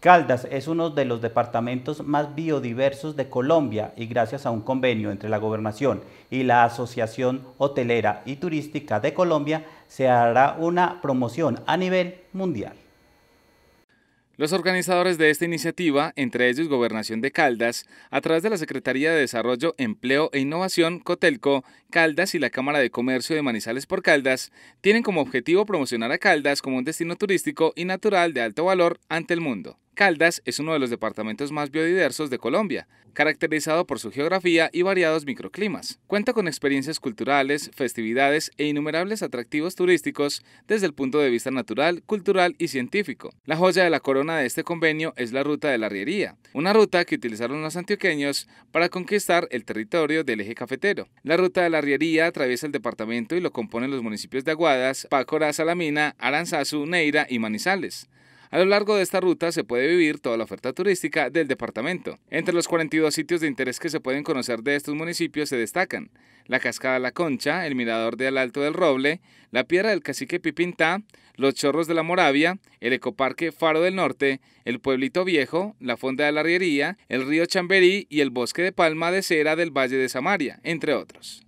Caldas es uno de los departamentos más biodiversos de Colombia y gracias a un convenio entre la Gobernación y la Asociación Hotelera y Turística de Colombia se hará una promoción a nivel mundial. Los organizadores de esta iniciativa, entre ellos Gobernación de Caldas, a través de la Secretaría de Desarrollo, Empleo e Innovación, Cotelco, Caldas y la Cámara de Comercio de Manizales por Caldas, tienen como objetivo promocionar a Caldas como un destino turístico y natural de alto valor ante el mundo. Caldas es uno de los departamentos más biodiversos de Colombia, caracterizado por su geografía y variados microclimas. Cuenta con experiencias culturales, festividades e innumerables atractivos turísticos desde el punto de vista natural, cultural y científico. La joya de la corona de este convenio es la ruta de la Riería, una ruta que utilizaron los antioqueños para conquistar el territorio del eje cafetero. La ruta de la Riería atraviesa el departamento y lo componen los municipios de Aguadas, Pácora, Salamina, Aranzazu, Neira y Manizales. A lo largo de esta ruta se puede vivir toda la oferta turística del departamento. Entre los 42 sitios de interés que se pueden conocer de estos municipios se destacan la Cascada La Concha, el Mirador del Alto del Roble, la Piedra del Cacique Pipintá, los Chorros de la Moravia, el Ecoparque Faro del Norte, el Pueblito Viejo, la Fonda de la Riería, el Río Chamberí y el Bosque de Palma de Cera del Valle de Samaria, entre otros.